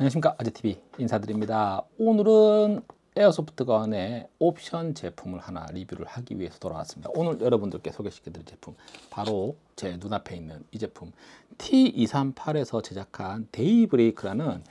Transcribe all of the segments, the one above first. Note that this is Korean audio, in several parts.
안녕하십니까 아재TV 인사드립니다 오늘은 에어소프트건의 옵션 제품을 하나 리뷰를 하기 위해서 돌아왔습니다 오늘 여러분들께 소개시켜 드릴 제품 바로 제 눈앞에 있는 이 제품 T238에서 제작한 데이브레이크라는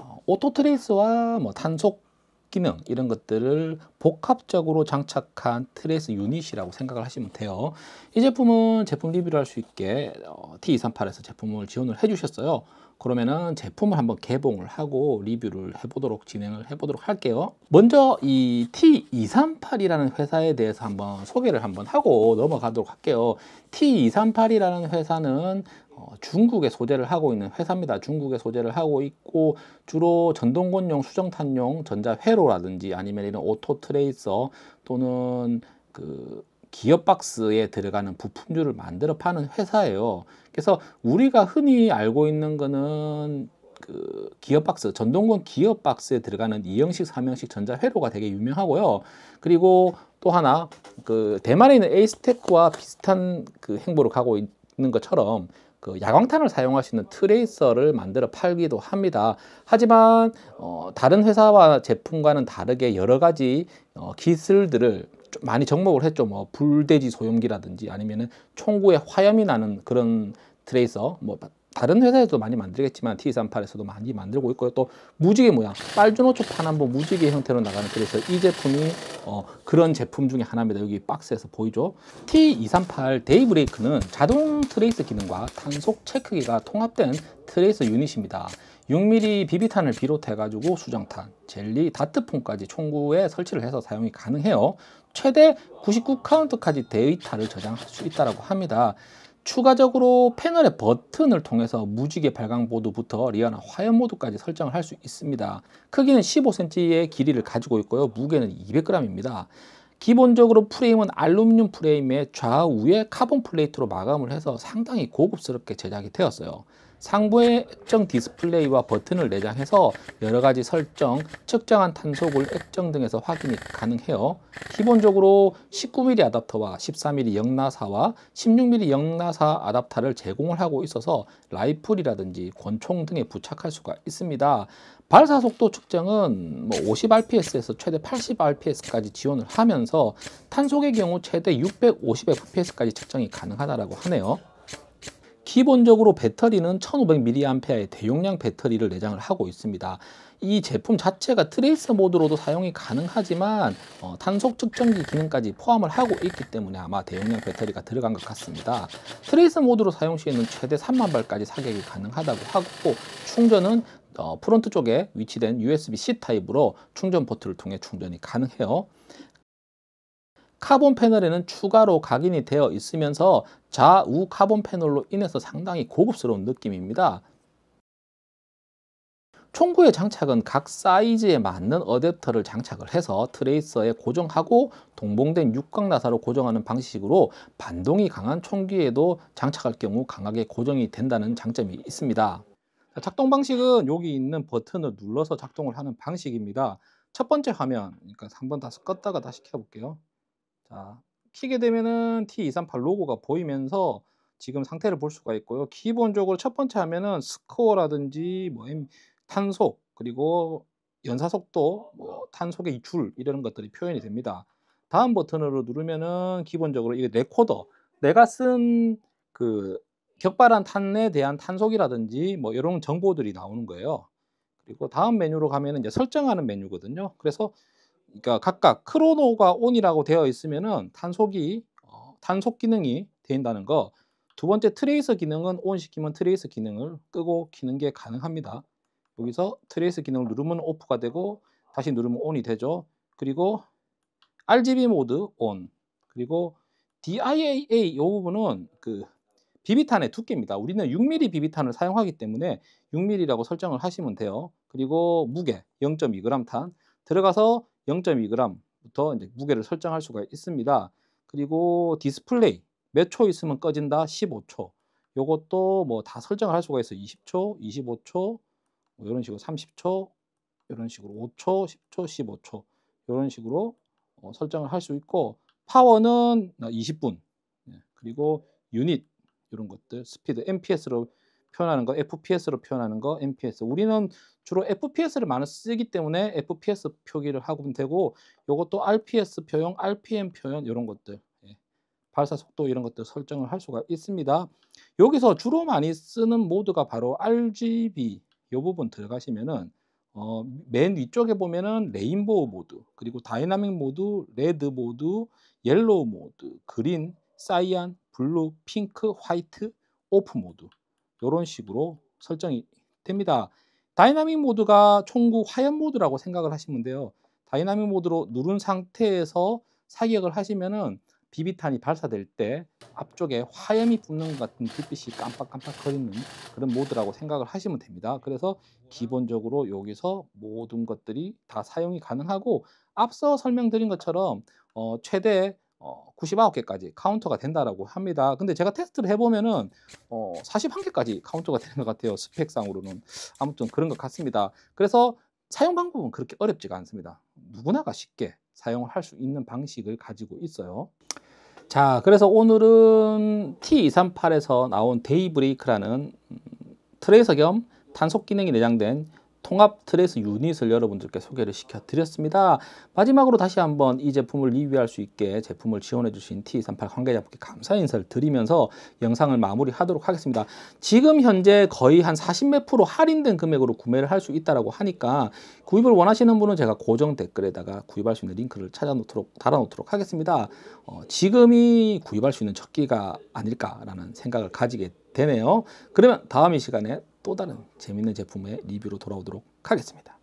어, 오토트레이스와 뭐 단속 기능 이런 것들을 복합적으로 장착한 트레이스 유닛이라고 생각을 하시면 돼요 이 제품은 제품 리뷰를 할 수 있게 어, T238에서 제품을 지원을 해 주셨어요 그러면은 제품을 한번 개봉을 하고 리뷰를 해보도록 진행을 해보도록 할게요. 먼저 이 T238이라는 회사에 대해서 한번 소개를 한번 하고 넘어가도록 할게요. T238이라는 회사는 어, 중국에 소재를 하고 있는 회사입니다. 중국에 소재를 하고 있고 주로 전동건용 수정탄용 전자회로라든지 아니면 이런 오토 트레이서 또는 그 기업 박스에 들어가는 부품류를 만들어 파는 회사예요. 그래서 우리가 흔히 알고 있는 거는 그 기업 박스, 전동건 기업 박스에 들어가는 2형식, 3형식 전자회로가 되게 유명하고요. 그리고 또 하나 그 대만에 있는 에이스테크와 비슷한 그 행보를 가고 있는 것처럼 그 야광탄을 사용할 수 있는 트레이서를 만들어 팔기도 합니다. 하지만 어, 다른 회사와 제품과는 다르게 여러 가지 어, 기술들을 좀 많이 접목을 했죠. 뭐 불돼지 소염기라든지 아니면은 총구에 화염이 나는 그런 트레이서, 뭐 다른 회사에서도 많이 만들겠지만 T38에서도 많이 만들고 있고요. 또 무지개 모양, 빨주노초 파남보 무지개 형태로 나가는 그래서 이 제품이 어, 그런 제품 중에 하나입니다. 여기 박스에서 보이죠? T238 데이브레이크는 자동 트레이스 기능과 탄속 체크기가 통합된 트레이스 유닛입니다. 6mm 비비탄을 비롯해가지고 수정탄, 젤리, 다트폰까지 총구에 설치를 해서 사용이 가능해요. 최대 99 카운트까지 데이터를 저장할 수 있다고 합니다. 추가적으로 패널의 버튼을 통해서 무지개 발광 모드부터 리아나 화염 모드까지 설정을 할 수 있습니다. 크기는 15cm의 길이를 가지고 있고요. 무게는 200g입니다. 기본적으로 프레임은 알루미늄 프레임에 좌우에 카본 플레이트로 마감을 해서 상당히 고급스럽게 제작이 되었어요. 상부의 액정 디스플레이와 버튼을 내장해서 여러 가지 설정, 측정한 탄소굴 액정 등에서 확인이 가능해요. 기본적으로 19mm 아답터와 13mm 영나사와 16mm 영나사 아답터를 제공을 하고 있어서 라이플이라든지 권총 등에 부착할 수가 있습니다. 발사 속도 측정은 뭐 50rps에서 최대 80rps까지 지원을 하면서 탄속의 경우 최대 650fps까지 측정이 가능하다라고 하네요. 기본적으로 배터리는 1500mAh의 대용량 배터리를 내장을 하고 있습니다. 이 제품 자체가 트레이스 모드로도 사용이 가능하지만 어, 단속 측정기 기능까지 포함을 하고 있기 때문에 아마 대용량 배터리가 들어간 것 같습니다. 트레이스 모드로 사용 시에는 최대 3만 발까지 사격이 가능하다고 하고 충전은 어, 프론트 쪽에 위치된 USB-C 타입으로 충전 포트를 통해 충전이 가능해요. 카본 패널에는 추가로 각인이 되어 있으면서 좌우 카본 패널로 인해서 상당히 고급스러운 느낌입니다. 총구의 장착은 각 사이즈에 맞는 어댑터를 장착을 해서 트레이서에 고정하고 동봉된 육각나사로 고정하는 방식으로 반동이 강한 총기에도 장착할 경우 강하게 고정이 된다는 장점이 있습니다. 작동 방식은 여기 있는 버튼을 눌러서 작동을 하는 방식입니다. 첫 번째 화면, 그러니까 한번 다시 껐다가 다시 켜볼게요. 자, 키게 되면은 T238 로고가 보이면서 지금 상태를 볼 수가 있고요. 기본적으로 첫 번째 하면은 스코어라든지 뭐탄소 그리고 연사 속도, 뭐 탄속의 줄 이런 것들이 표현이 됩니다. 다음 버튼으로 누르면은 기본적으로 이게 레코더 내가 쓴 그 격발한 탄에 대한 탄속이라든지 뭐 이런 정보들이 나오는 거예요. 그리고 다음 메뉴로 가면은 이제 설정하는 메뉴거든요. 그래서 그러니까 각각 크로노가 온이라고 되어 있으면은 단속이 어, 단속 기능이 된다는 거. 두 번째 트레이서 기능은 온 시키면 트레이서 기능을 끄고 키는 게 가능합니다. 여기서 트레이서 기능을 누르면 o f f 가 되고 다시 누르면 o n 이 되죠. 그리고 RGB 모드 ON 그리고 DIAA 이 부분은 그 비비탄의 두께입니다. 우리는 6mm 비비탄을 사용하기 때문에 6mm라고 설정을 하시면 돼요. 그리고 무게 0.2g 탄 들어가서 0.2g부터 이제 무게를 설정할 수가 있습니다. 그리고 디스플레이 몇 초 있으면 꺼진다 15초. 요것도 뭐 다 설정을 할 수가 있어요. 20초, 25초, 뭐 이런 식으로 30초, 이런 식으로 5초, 10초, 15초 이런 식으로 어, 설정을 할 수 있고 파워는 20분 어, 예, 그리고 유닛 이런 것들 스피드 MPS로 표현하는 거, FPS로 표현하는 거, MPS. 우리는 주로 FPS를 많이 쓰기 때문에 FPS 표기를 하면 되고 이것도 RPS 표현, RPM 표현 이런 것들. 예. 발사 속도 이런 것들 설정을 할 수가 있습니다. 여기서 주로 많이 쓰는 모드가 바로 RGB 이 부분 들어가시면은 어, 맨 위쪽에 보면은 레인보우 모드, 그리고 다이나믹 모드, 레드 모드, 옐로우 모드, 그린, 사이안, 블루, 핑크, 화이트, 오프 모드 이런 식으로 설정이 됩니다. 다이나믹 모드가 총구 화염 모드라고 생각을 하시면 돼요. 다이나믹 모드로 누른 상태에서 사격을 하시면은 비비탄이 발사될 때 앞쪽에 화염이 붙는 것 같은 불빛이 깜빡깜빡 거리는 그런 모드라고 생각을 하시면 됩니다. 그래서 기본적으로 여기서 모든 것들이 다 사용이 가능하고 앞서 설명드린 것처럼 어 최대 어, 99개까지 카운터가 된다라고 합니다. 근데 제가 테스트를 해보면은 어, 41개까지 카운터가 되는 것 같아요. 스펙상으로는 아무튼 그런 것 같습니다. 그래서 사용 방법은 그렇게 어렵지가 않습니다. 누구나가 쉽게 사용을 할수 있는 방식을 가지고 있어요. 자, 그래서 오늘은 T238에서 나온 데이브레이크라는 음, 트레이서 겸 단속 기능이 내장된 통합 트레스 유닛을 여러분들께 소개를 시켜드렸습니다. 마지막으로 다시 한번 이 제품을 리뷰할 수 있게 제품을 지원해 주신 T38 관계자분께 감사 인사를 드리면서 영상을 마무리하도록 하겠습니다. 지금 현재 거의 한 40 몇 프로 할인된 금액으로 구매를 할 수 있다고 라 하니까 구입을 원하시는 분은 제가 고정 댓글에다가 구입할 수 있는 링크를 찾아 놓도록 달아 놓도록 하겠습니다. 어, 지금이 구입할 수 있는 첫기가 아닐까라는 생각을 가지게 되네요. 그러면 다음 이 시간에 또 다른 재밌는 제품의 리뷰로 돌아오도록 하겠습니다.